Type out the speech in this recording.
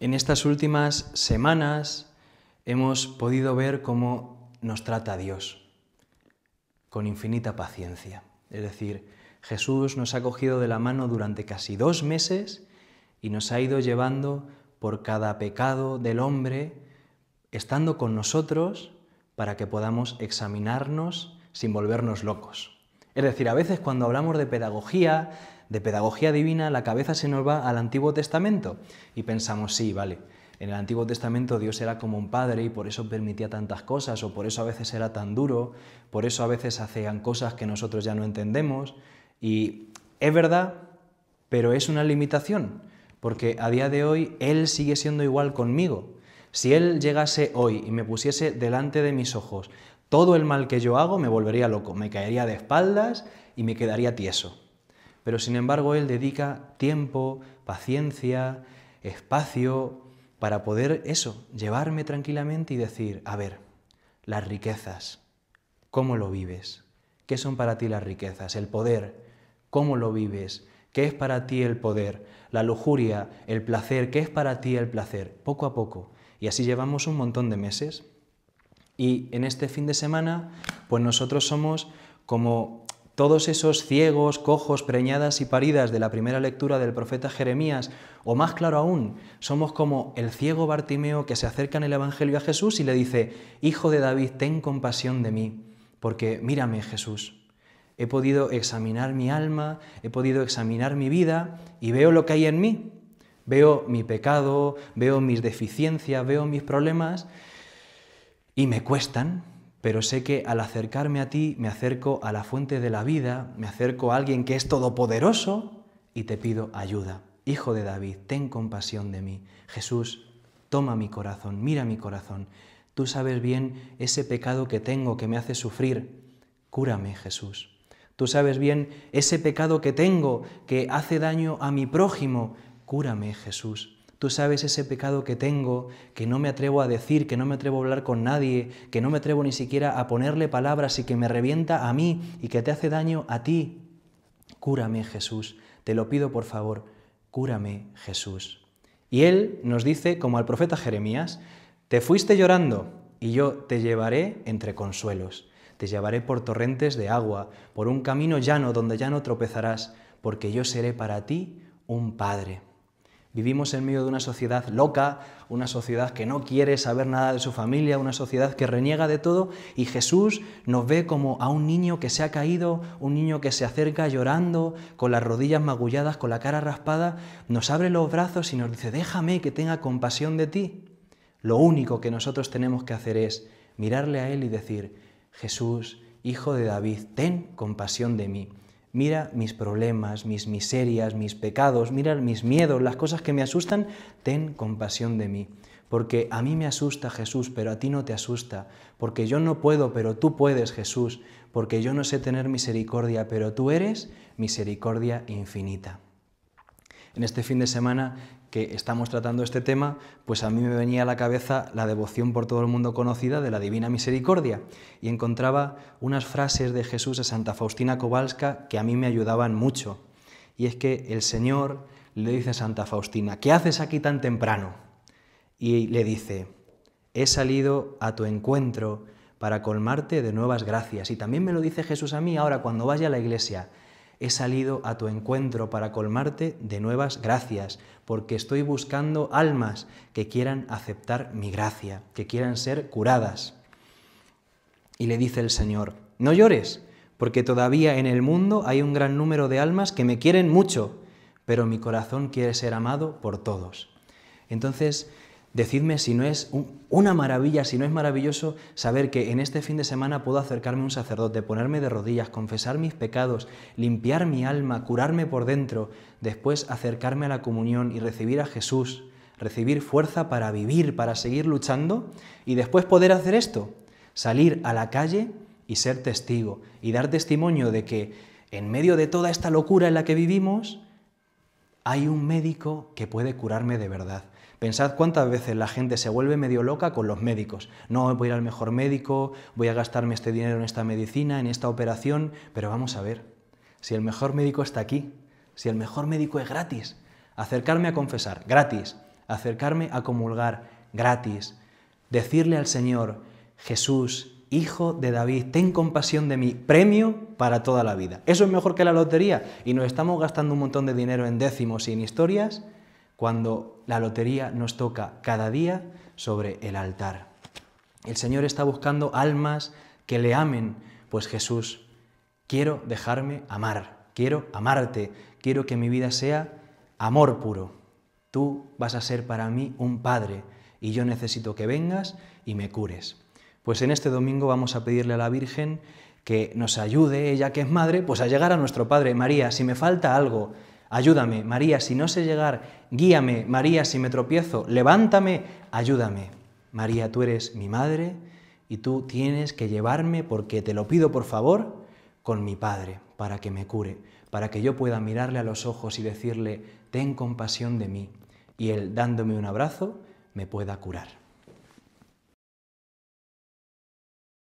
En estas últimas semanas hemos podido ver cómo nos trata Dios con infinita paciencia. Es decir, Jesús nos ha cogido de la mano durante casi dos meses y nos ha ido llevando por cada pecado del hombre, estando con nosotros para que podamos examinarnos sin volvernos locos. Es decir, a veces cuando hablamos de pedagogía, de pedagogía divina, la cabeza se nos va al Antiguo Testamento y pensamos, sí, vale, en el Antiguo Testamento Dios era como un padre y por eso permitía tantas cosas, o por eso a veces era tan duro, por eso a veces hacían cosas que nosotros ya no entendemos. Y es verdad, pero es una limitación, porque a día de hoy Él sigue siendo igual conmigo. Si Él llegase hoy y me pusiese delante de mis ojos todo el mal que yo hago me volvería loco, me caería de espaldas y me quedaría tieso. Pero sin embargo él dedica tiempo, paciencia, espacio para poder eso, llevarme tranquilamente y decir, a ver, las riquezas, ¿cómo lo vives? ¿Qué son para ti las riquezas? El poder, ¿cómo lo vives? ¿Qué es para ti el poder? La lujuria, el placer, ¿qué es para ti el placer? Poco a poco. Y así llevamos un montón de meses. Y en este fin de semana, pues nosotros somos como todos esos ciegos, cojos, preñadas y paridas de la primera lectura del profeta Jeremías, o más claro aún, somos como el ciego Bartimeo que se acerca en el Evangelio a Jesús y le dice, Hijo de David, ten compasión de mí, porque mírame Jesús, he podido examinar mi alma, he podido examinar mi vida y veo lo que hay en mí, veo mi pecado, veo mis deficiencias, veo mis problemas y me cuestan, pero sé que al acercarme a ti me acerco a la fuente de la vida, me acerco a alguien que es todopoderoso y te pido ayuda. Hijo de David, ten compasión de mí. Jesús, toma mi corazón, mira mi corazón. Tú sabes bien ese pecado que tengo que me hace sufrir. Cúrame, Jesús. Tú sabes bien ese pecado que tengo que hace daño a mi prójimo. Cúrame, Jesús. Tú sabes ese pecado que tengo, que no me atrevo a decir, que no me atrevo a hablar con nadie, que no me atrevo ni siquiera a ponerle palabras y que me revienta a mí y que te hace daño a ti. Cúrame, Jesús. Te lo pido por favor. Cúrame, Jesús. Y él nos dice, como al profeta Jeremías, te fuiste llorando y yo te llevaré entre consuelos. Te llevaré por torrentes de agua, por un camino llano donde ya no tropezarás, porque yo seré para ti un padre. Vivimos en medio de una sociedad loca, una sociedad que no quiere saber nada de su familia, una sociedad que reniega de todo y Jesús nos ve como a un niño que se ha caído, un niño que se acerca llorando, con las rodillas magulladas, con la cara raspada, nos abre los brazos y nos dice, déjame que tenga compasión de ti. Lo único que nosotros tenemos que hacer es mirarle a Él y decir, Jesús, Hijo de David, ten compasión de mí. Mira mis problemas, mis miserias, mis pecados, mira mis miedos, las cosas que me asustan, ten compasión de mí. Porque a mí me asusta Jesús, pero a ti no te asusta. Porque yo no puedo, pero tú puedes, Jesús. Porque yo no sé tener misericordia, pero tú eres misericordia infinita en este fin de semana que estamos tratando este tema, pues a mí me venía a la cabeza la devoción por todo el mundo conocida de la Divina Misericordia y encontraba unas frases de Jesús a Santa Faustina Kowalska que a mí me ayudaban mucho. Y es que el Señor le dice a Santa Faustina, ¿qué haces aquí tan temprano? Y le dice, he salido a tu encuentro para colmarte de nuevas gracias. Y también me lo dice Jesús a mí ahora cuando vaya a la iglesia he salido a tu encuentro para colmarte de nuevas gracias, porque estoy buscando almas que quieran aceptar mi gracia, que quieran ser curadas. Y le dice el Señor, no llores, porque todavía en el mundo hay un gran número de almas que me quieren mucho, pero mi corazón quiere ser amado por todos. Entonces, Decidme si no es una maravilla, si no es maravilloso saber que en este fin de semana puedo acercarme a un sacerdote, ponerme de rodillas, confesar mis pecados, limpiar mi alma, curarme por dentro, después acercarme a la comunión y recibir a Jesús, recibir fuerza para vivir, para seguir luchando y después poder hacer esto, salir a la calle y ser testigo y dar testimonio de que en medio de toda esta locura en la que vivimos, hay un médico que puede curarme de verdad. Pensad cuántas veces la gente se vuelve medio loca con los médicos. No, voy a ir al mejor médico, voy a gastarme este dinero en esta medicina, en esta operación, pero vamos a ver, si el mejor médico está aquí, si el mejor médico es gratis, acercarme a confesar, gratis, acercarme a comulgar, gratis, decirle al Señor, Jesús, Hijo de David, ten compasión de mí, premio para toda la vida. Eso es mejor que la lotería y nos estamos gastando un montón de dinero en décimos y en historias cuando la lotería nos toca cada día sobre el altar. El Señor está buscando almas que le amen, pues Jesús, quiero dejarme amar, quiero amarte, quiero que mi vida sea amor puro. Tú vas a ser para mí un padre y yo necesito que vengas y me cures. Pues en este domingo vamos a pedirle a la Virgen que nos ayude, ella que es madre, pues a llegar a nuestro Padre. María, si me falta algo, Ayúdame, María, si no sé llegar, guíame, María, si me tropiezo, levántame, ayúdame. María, tú eres mi madre y tú tienes que llevarme, porque te lo pido por favor, con mi Padre, para que me cure, para que yo pueda mirarle a los ojos y decirle, ten compasión de mí, y él, dándome un abrazo, me pueda curar.